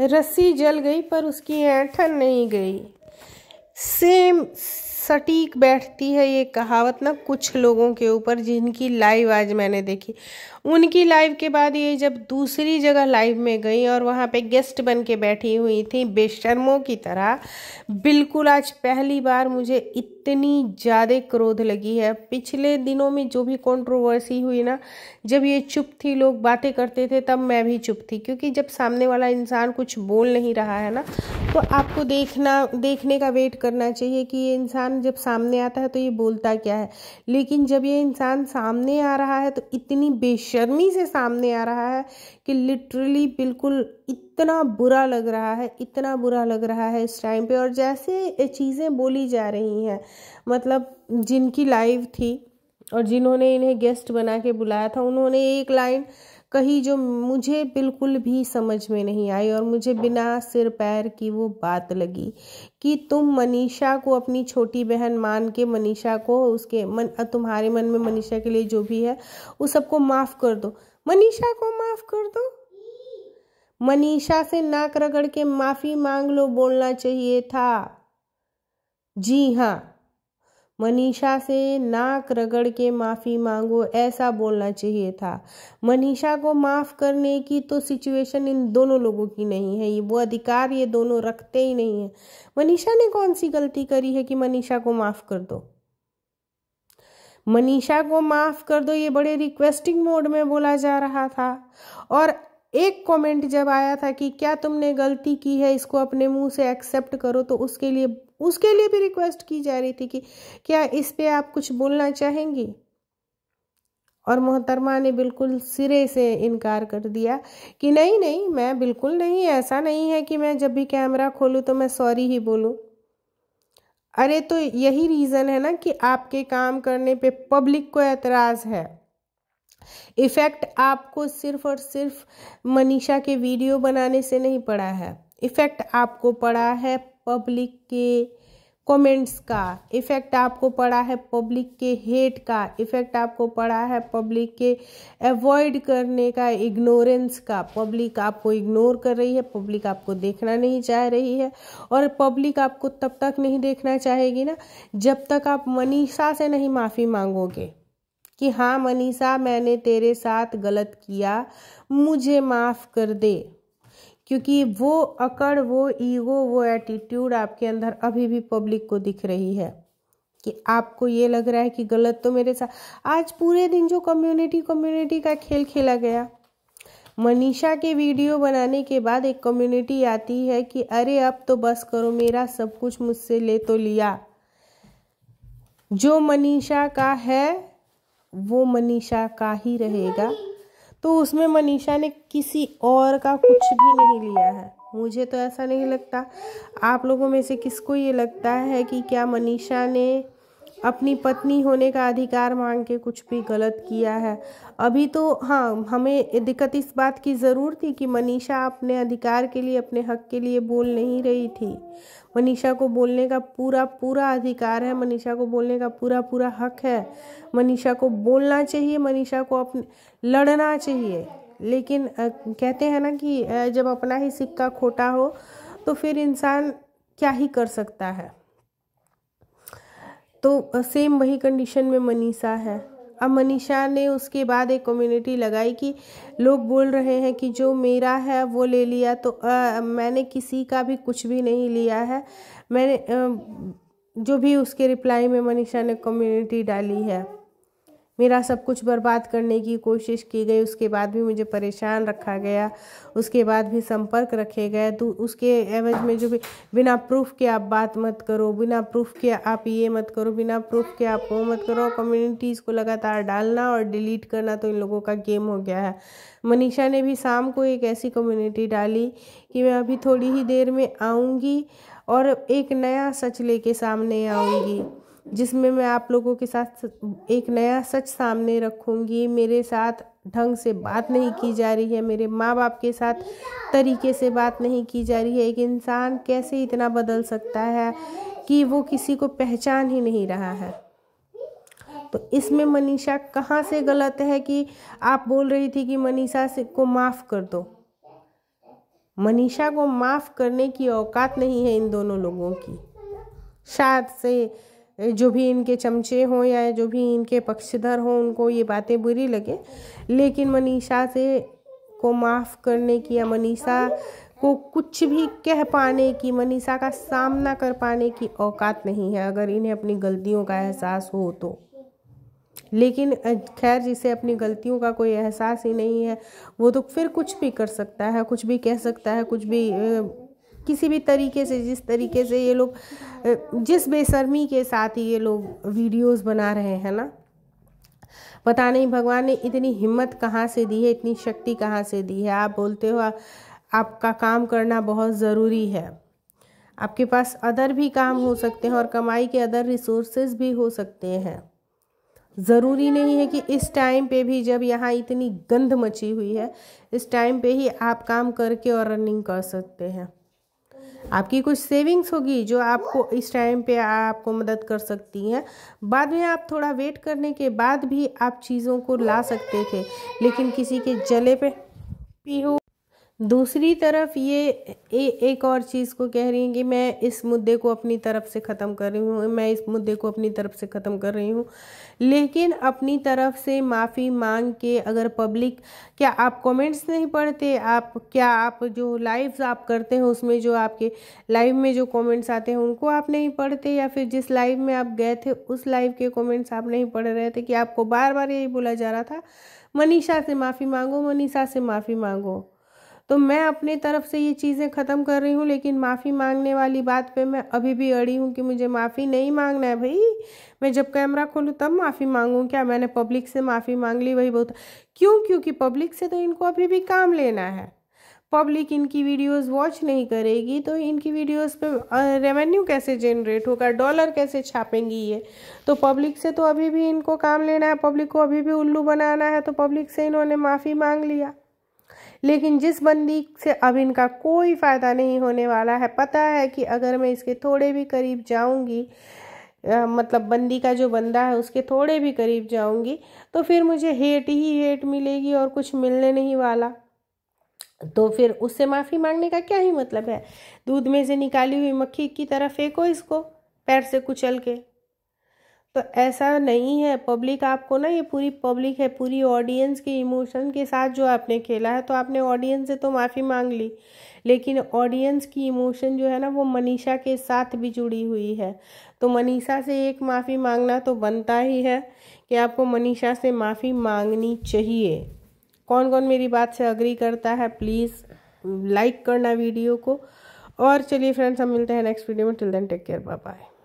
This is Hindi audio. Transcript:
रस्सी जल गई पर उसकी ऐठन नहीं गई सेम सटीक बैठती है ये कहावत ना कुछ लोगों के ऊपर जिनकी लाइव आज मैंने देखी उनकी लाइव के बाद ये जब दूसरी जगह लाइव में गई और वहाँ पे गेस्ट बन के बैठी हुई थी बेशर्मों की तरह बिल्कुल आज पहली बार मुझे इतनी ज़्यादा क्रोध लगी है पिछले दिनों में जो भी कंट्रोवर्सी हुई ना जब ये चुप थी लोग बातें करते थे तब मैं भी चुप थी क्योंकि जब सामने वाला इंसान कुछ बोल नहीं रहा है ना तो आपको देखना देखने का वेट करना चाहिए कि ये इंसान जब सामने आता है तो ये बोलता क्या है लेकिन जब ये इंसान सामने आ रहा है तो इतनी बेश बेशर्मी से सामने आ रहा है कि लिटरली बिल्कुल इतना बुरा लग रहा है इतना बुरा लग रहा है इस टाइम पे और जैसे चीज़ें बोली जा रही हैं मतलब जिनकी लाइव थी और जिन्होंने इन्हें गेस्ट बना के बुलाया था उन्होंने एक लाइन कही जो मुझे बिल्कुल भी समझ में नहीं आई और मुझे बिना सिर पैर की वो बात लगी कि तुम मनीषा को अपनी छोटी बहन मान के मनीषा को उसके मन तुम्हारे मन में मनीषा के लिए जो भी है उस सबको माफ़ कर दो मनीषा को माफ़ कर दो मनीषा से नाक रगड़ के माफ़ी मांग लो बोलना चाहिए था जी हाँ मनीषा से नाक रगड़ के माफ़ी मांगो ऐसा बोलना चाहिए था मनीषा को माफ़ करने की तो सिचुएशन इन दोनों लोगों की नहीं है ये वो अधिकार ये दोनों रखते ही नहीं है मनीषा ने कौन सी गलती करी है कि मनीषा को माफ़ कर दो मनीषा को माफ़ कर दो ये बड़े रिक्वेस्टिंग मोड में बोला जा रहा था और एक कमेंट जब आया था कि क्या तुमने गलती की है इसको अपने मुंह से एक्सेप्ट करो तो उसके लिए उसके लिए भी रिक्वेस्ट की जा रही थी कि क्या इस पे आप कुछ बोलना चाहेंगी और मोहतरमा ने बिल्कुल सिरे से इनकार कर दिया कि नहीं नहीं मैं बिल्कुल नहीं ऐसा नहीं है कि मैं जब भी कैमरा खोलूँ तो मैं सॉरी ही बोलूँ अरे तो यही रीज़न है ना कि आपके काम करने पे पब्लिक को एतराज़ है इफ़ेक्ट आपको सिर्फ और सिर्फ मनीषा के वीडियो बनाने से नहीं पड़ा है इफ़ेक्ट आपको पड़ा है पब्लिक के कमेंट्स का इफ़ेक्ट आपको पड़ा है पब्लिक के हेट का इफ़ेक्ट आपको पड़ा है पब्लिक के अवॉइड करने का इग्नोरेंस का पब्लिक आपको इग्नोर कर रही है पब्लिक आपको देखना नहीं चाह रही है और पब्लिक आपको तब तक नहीं देखना चाहेगी ना जब तक आप मनीषा से नहीं माफ़ी मांगोगे कि हाँ मनीषा मैंने तेरे साथ गलत किया मुझे माफ़ कर दे क्योंकि वो अकड़ वो ईगो वो एटीट्यूड आपके अंदर अभी भी पब्लिक को दिख रही है कि आपको ये लग रहा है कि गलत तो मेरे साथ आज पूरे दिन जो कम्युनिटी कम्युनिटी का खेल खेला गया मनीषा के वीडियो बनाने के बाद एक कम्युनिटी आती है कि अरे अब तो बस करो मेरा सब कुछ मुझसे ले तो लिया जो मनीषा का है वो मनीषा का ही रहेगा तो उसमें मनीषा ने किसी और का कुछ भी नहीं लिया है मुझे तो ऐसा नहीं लगता आप लोगों में से किसको ये लगता है कि क्या मनीषा ने अपनी पत्नी होने का अधिकार मांग के कुछ भी गलत किया है अभी तो हाँ हमें दिक्कत इस बात की ज़रूर थी कि मनीषा अपने अधिकार के लिए अपने हक के लिए बोल नहीं रही थी मनीषा को बोलने का पूरा पूरा अधिकार है मनीषा को बोलने का पूरा पूरा हक है मनीषा को बोलना चाहिए मनीषा को अपने लड़ना चाहिए लेकिन कहते हैं ना कि जब अपना ही सिक्का खोटा हो तो फिर इंसान क्या ही कर सकता है तो सेम वही कंडीशन में मनीषा है अब मनीषा ने उसके बाद एक कम्युनिटी लगाई कि लोग बोल रहे हैं कि जो मेरा है वो ले लिया तो आ, मैंने किसी का भी कुछ भी नहीं लिया है मैंने आ, जो भी उसके रिप्लाई में मनीषा ने कम्युनिटी डाली है मेरा सब कुछ बर्बाद करने की कोशिश की गई उसके बाद भी मुझे परेशान रखा गया उसके बाद भी संपर्क रखे गए तो उसके एवज में जो भी बिना प्रूफ के आप बात मत करो बिना प्रूफ के आप ये मत करो बिना प्रूफ के आप वो मत करो कम्युनिटीज़ को लगातार डालना और डिलीट करना तो इन लोगों का गेम हो गया है मनीषा ने भी शाम को एक ऐसी कम्युनिटी डाली कि मैं अभी थोड़ी ही देर में आऊँगी और एक नया सच लेके सामने आऊँगी जिसमें मैं आप लोगों के साथ एक नया सच सामने रखूंगी मेरे साथ ढंग से बात नहीं की जा रही है मेरे माँ बाप के साथ तरीके से बात नहीं की जा रही है एक इंसान कैसे इतना बदल सकता है कि वो किसी को पहचान ही नहीं रहा है तो इसमें मनीषा कहाँ से गलत है कि आप बोल रही थी कि मनीषा से को माफ़ कर दो मनीषा को माफ़ करने की औकात नहीं है इन दोनों लोगों की शायद से जो भी इनके चमचे हों या जो भी इनके पक्षधर हों उनको ये बातें बुरी लगे लेकिन मनीषा से को माफ़ करने की या मनीषा को कुछ भी कह पाने की मनीषा का सामना कर पाने की औकात नहीं है अगर इन्हें अपनी गलतियों का एहसास हो तो लेकिन खैर जिसे अपनी गलतियों का कोई एहसास ही नहीं है वो तो फिर कुछ भी कर सकता है कुछ भी कह सकता है कुछ भी किसी भी तरीके से जिस तरीके से ये लोग जिस बेशर्मी के साथ ये लोग वीडियोस बना रहे हैं ना पता नहीं भगवान ने इतनी हिम्मत कहाँ से दी है इतनी शक्ति कहाँ से दी है आप बोलते हो आपका काम करना बहुत ज़रूरी है आपके पास अदर भी काम हो सकते हैं और कमाई के अदर रिसोर्सेज भी हो सकते हैं ज़रूरी नहीं है कि इस टाइम पे भी जब यहाँ इतनी गंध मची हुई है इस टाइम पे ही आप काम करके और रनिंग कर सकते हैं आपकी कुछ सेविंग्स होगी जो आपको इस टाइम पे आपको मदद कर सकती हैं बाद में आप थोड़ा वेट करने के बाद भी आप चीज़ों को ला सकते थे लेकिन किसी के जले पे पीहू दूसरी तरफ ये ए, एक और चीज़ को कह रही हैं कि मैं इस मुद्दे को अपनी तरफ से ख़त्म कर रही हूँ मैं इस मुद्दे को अपनी तरफ से ख़त्म कर रही हूँ लेकिन अपनी तरफ से माफ़ी मांग के अगर पब्लिक क्या आप कमेंट्स नहीं पढ़ते आप क्या आप जो लाइव आप करते हैं उसमें जो आपके लाइव में जो कमेंट्स आते हैं उनको आप नहीं पढ़ते या फिर जिस लाइव में आप गए थे उस लाइव के कॉमेंट्स आप नहीं पढ़ रहे थे कि आपको बार बार यही बोला जा रहा था मनीषा से माफ़ी मांगो मनीषा से माफ़ी मांगो तो मैं अपने तरफ से ये चीज़ें ख़त्म कर रही हूँ लेकिन माफ़ी मांगने वाली बात पे मैं अभी भी अड़ी हूँ कि मुझे माफ़ी नहीं मांगना है भाई मैं जब कैमरा खोलूँ तब माफ़ी मांगूँ क्या मैंने पब्लिक से माफ़ी मांग ली वही बहुत क्यों क्योंकि पब्लिक से तो इनको अभी भी काम लेना है पब्लिक इनकी वीडियोस वॉच नहीं करेगी तो इनकी वीडियोस पे रेवेन्यू कैसे जनरेट होगा डॉलर कैसे छापेंगी ये तो पब्लिक से तो अभी भी इनको काम लेना है पब्लिक को अभी भी उल्लू बनाना है तो पब्लिक से इन्होंने माफ़ी मांग लिया लेकिन जिस बंदी से अब इनका कोई फ़ायदा नहीं होने वाला है पता है कि अगर मैं इसके थोड़े भी करीब जाऊंगी मतलब बंदी का जो बंदा है उसके थोड़े भी करीब जाऊंगी तो फिर मुझे हेट ही हेट मिलेगी और कुछ मिलने नहीं वाला तो फिर उससे माफ़ी मांगने का क्या ही मतलब है दूध में से निकाली हुई मक्खी की तरह फेंको इसको पैर से कुचल के तो ऐसा नहीं है पब्लिक आपको ना ये पूरी पब्लिक है पूरी ऑडियंस के इमोशन के साथ जो आपने खेला है तो आपने ऑडियंस से तो माफ़ी मांग ली लेकिन ऑडियंस की इमोशन जो है ना वो मनीषा के साथ भी जुड़ी हुई है तो मनीषा से एक माफ़ी मांगना तो बनता ही है कि आपको मनीषा से माफ़ी मांगनी चाहिए कौन कौन मेरी बात से अग्री करता है प्लीज़ लाइक करना वीडियो को और चलिए फ्रेंड्स हम मिलते हैं नेक्स्ट वीडियो में till then take care bye bye